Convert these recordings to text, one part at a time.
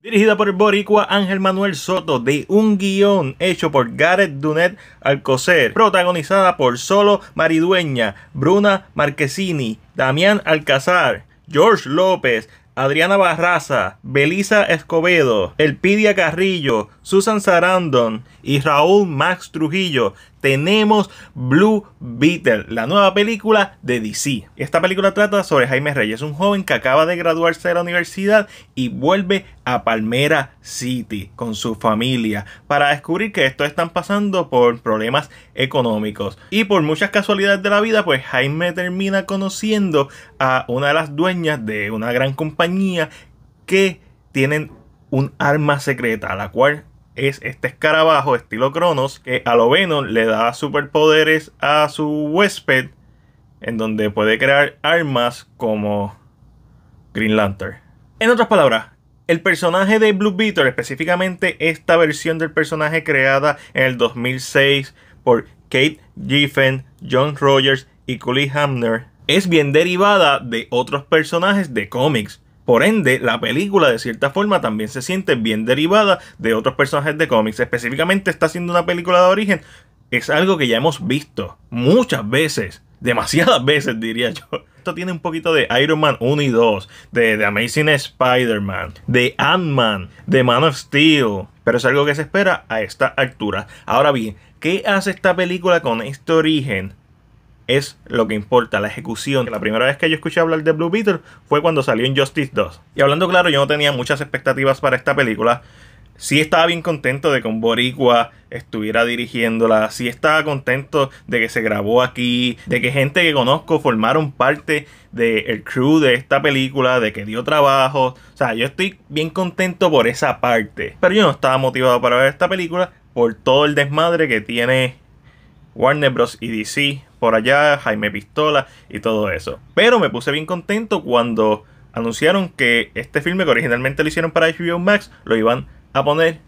Dirigida por el boricua Ángel Manuel Soto, de un guión hecho por Gareth Dunet Alcocer, protagonizada por Solo Maridueña, Bruna Marquesini, Damián Alcazar, George López, Adriana Barraza, Belisa Escobedo, Elpidia Carrillo, Susan Sarandon y Raúl Max Trujillo. Tenemos Blue Beetle, la nueva película de DC. Esta película trata sobre Jaime Reyes, un joven que acaba de graduarse de la universidad y vuelve a Palmera City con su familia para descubrir que esto están pasando por problemas económicos. Y por muchas casualidades de la vida, pues Jaime termina conociendo a una de las dueñas de una gran compañía que tienen un arma secreta, la cual es este escarabajo estilo Cronos que a lo Venom le da superpoderes a su huésped en donde puede crear armas como Green Lantern. En otras palabras, el personaje de Blue Beetle, específicamente esta versión del personaje creada en el 2006 por Kate Giffen, John Rogers y Cooley Hamner, es bien derivada de otros personajes de cómics por ende, la película de cierta forma también se siente bien derivada de otros personajes de cómics. Específicamente está siendo una película de origen. Es algo que ya hemos visto muchas veces. Demasiadas veces, diría yo. Esto tiene un poquito de Iron Man 1 y 2, de The Amazing Spider-Man, de Ant-Man, de Man of Steel. Pero es algo que se espera a esta altura. Ahora bien, ¿qué hace esta película con este origen? es lo que importa, la ejecución. La primera vez que yo escuché hablar de Blue Beetle fue cuando salió en Justice 2. Y hablando claro, yo no tenía muchas expectativas para esta película. Sí estaba bien contento de que un boricua estuviera dirigiéndola, sí estaba contento de que se grabó aquí, de que gente que conozco formaron parte del el crew de esta película, de que dio trabajo. O sea, yo estoy bien contento por esa parte. Pero yo no estaba motivado para ver esta película por todo el desmadre que tiene Warner Bros. y DC por allá, Jaime Pistola y todo eso. Pero me puse bien contento cuando anunciaron que este filme que originalmente lo hicieron para HBO Max lo iban a poner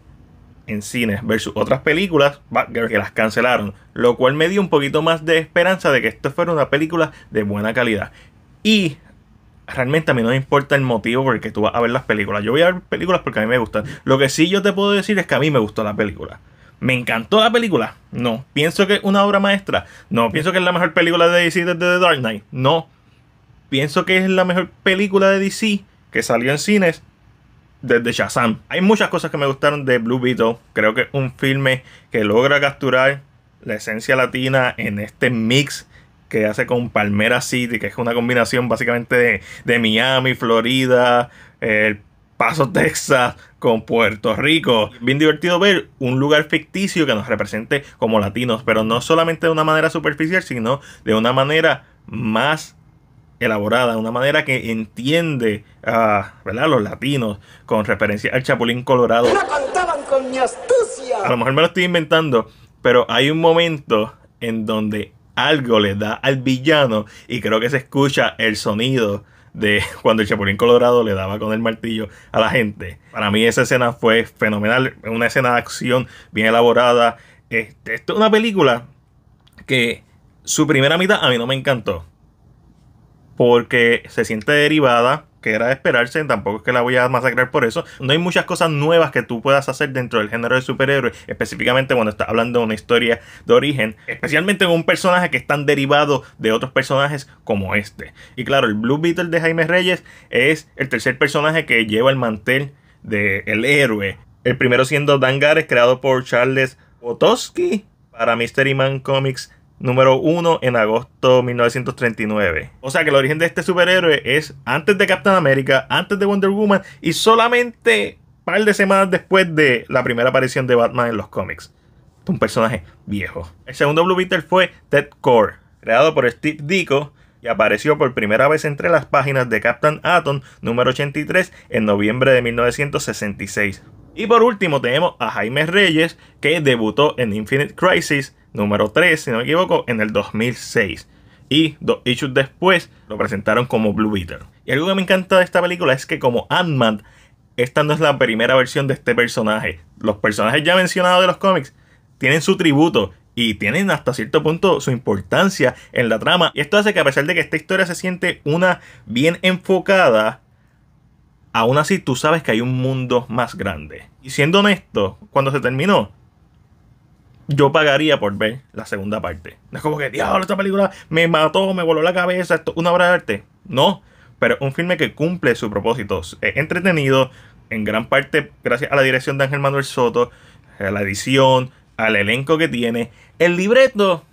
en cine. versus otras películas que las cancelaron, lo cual me dio un poquito más de esperanza de que esto fuera una película de buena calidad. Y realmente a mí no me importa el motivo por el que tú vas a ver las películas. Yo voy a ver películas porque a mí me gustan. Lo que sí yo te puedo decir es que a mí me gustó la película. ¿Me encantó la película? No. ¿Pienso que es una obra maestra? No. ¿Pienso que es la mejor película de DC desde The Dark Knight? No. ¿Pienso que es la mejor película de DC que salió en cines? Desde Shazam. Hay muchas cosas que me gustaron de Blue Beetle. Creo que es un filme que logra capturar la esencia latina en este mix que hace con Palmera City, que es una combinación básicamente de, Miami, Florida, el Paso, Texas, con Puerto Rico. Bien divertido ver un lugar ficticio que nos represente como latinos, pero no solamente de una manera superficial, sino de una manera más elaborada, una manera que entiende a ¿verdad? los latinos con referencia al Chapulín Colorado. No con mi astucia. A lo mejor me lo estoy inventando, pero hay un momento en donde algo le da al villano y creo que se escucha el sonido de cuando el Chapulín Colorado le daba con el martillo a la gente. Para mí esa escena fue fenomenal, una escena de acción bien elaborada. Este, esto es una película que su primera mitad a mí no me encantó porque se siente derivada que era de esperarse, tampoco es que la voy a masacrar por eso. No hay muchas cosas nuevas que tú puedas hacer dentro del género de superhéroe, específicamente cuando estás hablando de una historia de origen, especialmente en un personaje que es tan derivado de otros personajes como este. Y claro, el Blue Beetle de Jaime Reyes es el tercer personaje que lleva el mantel del héroe. El primero siendo Dangares, creado por Charles Potosky para Mystery Man Comics número 1 en agosto 1939. O sea que el origen de este superhéroe es antes de Captain America, antes de Wonder Woman y solamente un par de semanas después de la primera aparición de Batman en los cómics. Un personaje viejo. El segundo Blue Beetle fue Ted Core, creado por Steve Dico y apareció por primera vez entre las páginas de Captain Atom número 83 en noviembre de 1966. Y por último tenemos a Jaime Reyes, que debutó en Infinite Crisis número 3, si no me equivoco, en el 2006. Y dos issues después lo presentaron como Blue Beetle. Y algo que me encanta de esta película es que como Ant-Man, esta no es la primera versión de este personaje. Los personajes ya mencionados de los cómics tienen su tributo y tienen hasta cierto punto su importancia en la trama. Y esto hace que a pesar de que esta historia se siente una bien enfocada, aún así tú sabes que hay un mundo más grande. Y siendo honesto, cuando se terminó, yo pagaría por ver la segunda parte. No es como que, diablo, esta película me mató, me voló la cabeza, esto, una obra de arte. No, pero un filme que cumple su propósito. Es entretenido, en gran parte gracias a la dirección de Ángel Manuel Soto, a la edición, al elenco que tiene. El libreto,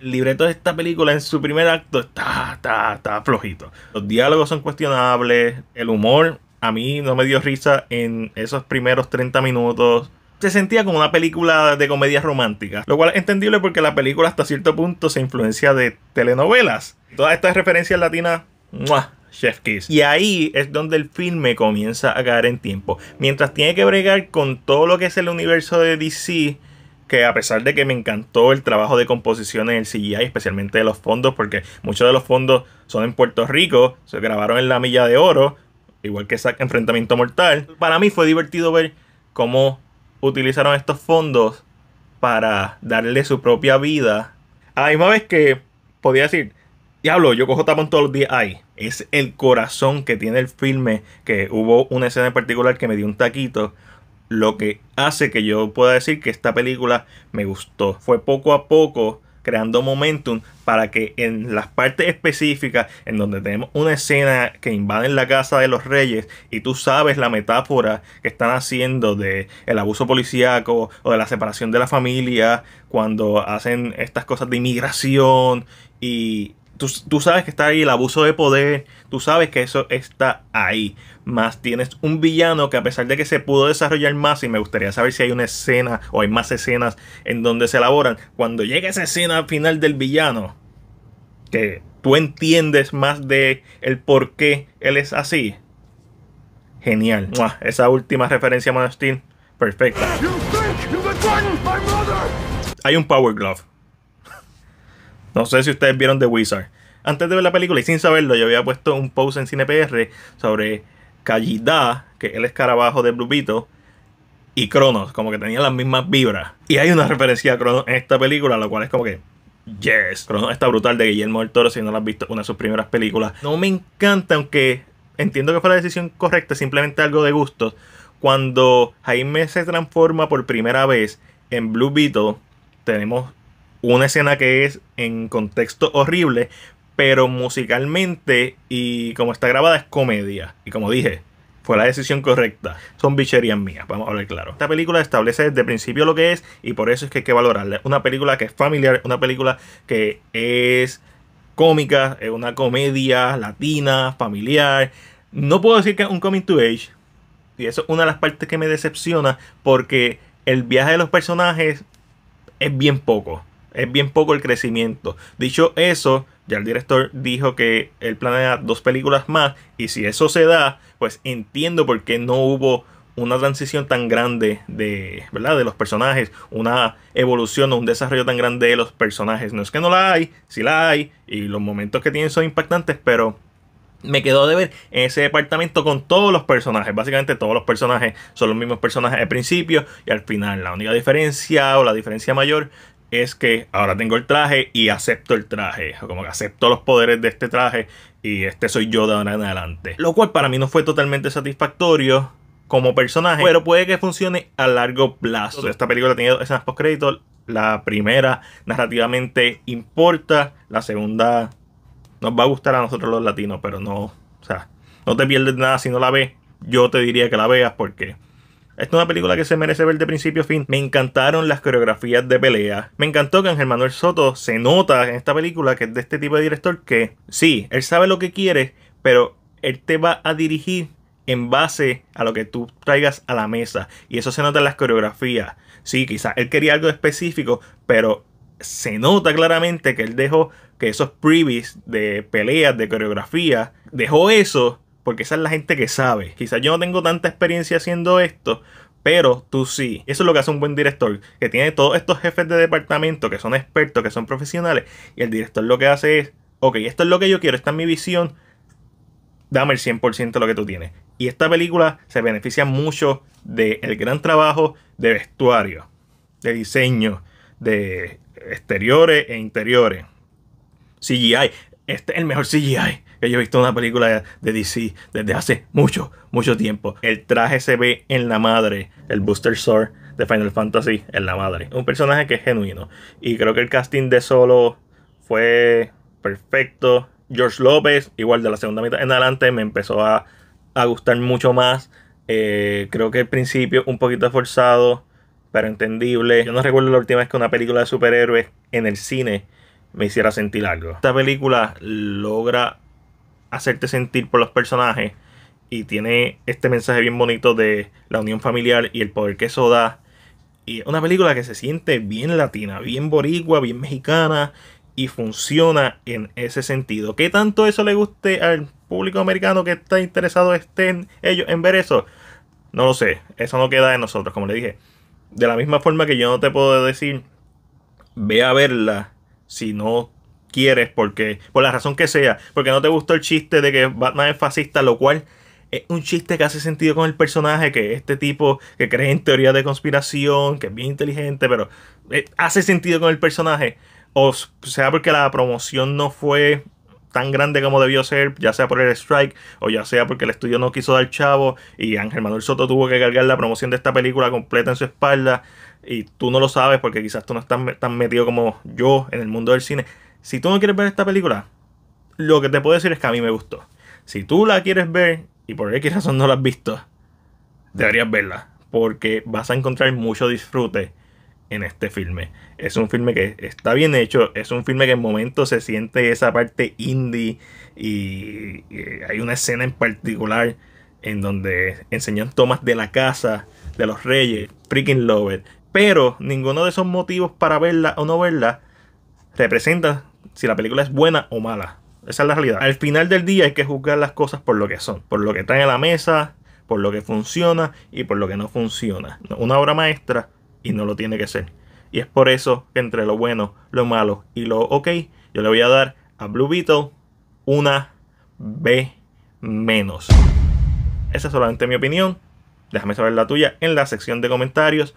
el libreto de esta película en su primer acto está, está, está flojito. Los diálogos son cuestionables, el humor a mí no me dio risa en esos primeros 30 minutos se sentía como una película de comedia romántica, lo cual es entendible porque la película hasta cierto punto se influencia de telenovelas. Todas estas referencias latinas, ¡mua! Chef Kiss. Y ahí es donde el filme comienza a caer en tiempo. Mientras tiene que bregar con todo lo que es el universo de DC, que a pesar de que me encantó el trabajo de composición en el CGI, especialmente de los fondos, porque muchos de los fondos son en Puerto Rico, se grabaron en la Milla de Oro, igual que ese enfrentamiento mortal. Para mí fue divertido ver cómo utilizaron estos fondos para darle su propia vida. A la misma vez que podía decir, diablo, yo cojo tapón todos los días Es el corazón que tiene el filme, que hubo una escena en particular que me dio un taquito, lo que hace que yo pueda decir que esta película me gustó. Fue poco a poco creando momentum para que en las partes específicas en donde tenemos una escena que invaden la casa de los reyes y tú sabes la metáfora que están haciendo de el abuso policíaco o de la separación de la familia cuando hacen estas cosas de inmigración y tú, sabes que está ahí el abuso de poder, tú sabes que eso está ahí. Más tienes un villano que a pesar de que se pudo desarrollar más, y me gustaría saber si hay una escena o hay más escenas en donde se elaboran, cuando llega esa escena final del villano, que tú entiendes más de el por qué él es así. Genial. Esa última referencia a Man perfecta. Hay un Power Glove. No sé si ustedes vieron The Wizard. Antes de ver la película y sin saberlo, yo había puesto un post en CinePR sobre Callida, que es el escarabajo de Blue Beetle, y Cronos, como que tenía las mismas vibras. Y hay una referencia a Cronos en esta película, lo cual es como que. Yes, Cronos está brutal de Guillermo del Toro, si no lo has visto, una de sus primeras películas. No me encanta, aunque entiendo que fue la decisión correcta, simplemente algo de gustos. Cuando Jaime se transforma por primera vez en Blue Beetle, tenemos una escena que es en contexto horrible, pero musicalmente y como está grabada es comedia. Y como dije, fue la decisión correcta. Son bicherías mías, vamos a hablar claro. Esta película establece desde principio lo que es y por eso es que hay que valorarla. Una película que es familiar, una película que es cómica, es una comedia latina, familiar. No puedo decir que es un coming to age. Y eso es una de las partes que me decepciona porque el viaje de los personajes es bien poco es bien poco el crecimiento. Dicho eso, ya el director dijo que él planea dos películas más y si eso se da, pues entiendo por qué no hubo una transición tan grande de, ¿verdad? de los personajes, una evolución o un desarrollo tan grande de los personajes. No es que no la hay, sí la hay, y los momentos que tienen son impactantes, pero me quedó de ver en ese departamento con todos los personajes. Básicamente todos los personajes son los mismos personajes al principio y al final. La única diferencia o la diferencia mayor es que ahora tengo el traje y acepto el traje, como que acepto los poderes de este traje y este soy yo de ahora en adelante. Lo cual para mí no fue totalmente satisfactorio como personaje, pero puede que funcione a largo plazo. Esta película tiene dos escenas post crédito la primera narrativamente importa, la segunda nos va a gustar a nosotros los latinos, pero no, o sea, no te pierdes nada si no la ves. Yo te diría que la veas porque esta es una película que se merece ver de principio a fin. Me encantaron las coreografías de pelea. Me encantó que Ángel Manuel Soto se nota en esta película que es de este tipo de director que sí, él sabe lo que quiere, pero él te va a dirigir en base a lo que tú traigas a la mesa. Y eso se nota en las coreografías. Sí, quizás él quería algo específico, pero se nota claramente que él dejó que esos previews de peleas, de coreografía, dejó eso porque esa es la gente que sabe. Quizás yo no tengo tanta experiencia haciendo esto, pero tú sí. Eso es lo que hace un buen director, que tiene todos estos jefes de departamento que son expertos, que son profesionales, y el director lo que hace es, ok, esto es lo que yo quiero, esta es mi visión, dame el 100% de lo que tú tienes. Y esta película se beneficia mucho del gran trabajo de vestuario, de diseño, de exteriores e interiores. CGI. Este es el mejor CGI que yo he visto una película de DC desde hace mucho, mucho tiempo. El traje se ve en la madre, el Booster Sword de Final Fantasy en la madre. Un personaje que es genuino. Y creo que el casting de Solo fue perfecto. George López, igual de la segunda mitad en adelante, me empezó a, a gustar mucho más. Eh, creo que al principio un poquito forzado, pero entendible. Yo no recuerdo la última vez que una película de superhéroes en el cine me hiciera sentir algo. Esta película logra hacerte sentir por los personajes y tiene este mensaje bien bonito de la unión familiar y el poder que eso da. Y una película que se siente bien latina, bien boricua, bien mexicana y funciona en ese sentido. ¿Qué tanto eso le guste al público americano que está interesado estén ellos en ver eso? No lo sé, eso no queda de nosotros, como le dije. De la misma forma que yo no te puedo decir, ve a verla si no quieres porque por la razón que sea, porque no te gustó el chiste de que Batman es fascista, lo cual es un chiste que hace sentido con el personaje, que este tipo que cree en teorías de conspiración, que es bien inteligente, pero eh, hace sentido con el personaje, o sea porque la promoción no fue tan grande como debió ser, ya sea por el strike o ya sea porque el estudio no quiso dar chavo y Ángel Manuel Soto tuvo que cargar la promoción de esta película completa en su espalda y tú no lo sabes porque quizás tú no estás tan metido como yo en el mundo del cine. Si tú no quieres ver esta película, lo que te puedo decir es que a mí me gustó. Si tú la quieres ver y por X razón no la has visto, deberías verla. Porque vas a encontrar mucho disfrute en este filme. Es un filme que está bien hecho, es un filme que en momentos se siente esa parte indie y, hay una escena en particular en donde enseñan tomas de la casa, de los reyes, freaking love Pero ninguno de esos motivos para verla o no verla te presenta si la película es buena o mala. Esa es la realidad. Al final del día hay que juzgar las cosas por lo que son, por lo que traen en la mesa, por lo que funciona y por lo que no funciona. Una obra maestra y no lo tiene que ser. Y es por eso que entre lo bueno, lo malo y lo ok, yo le voy a dar a Blue Beetle una B menos. Esa es solamente mi opinión. Déjame saber la tuya en la sección de comentarios.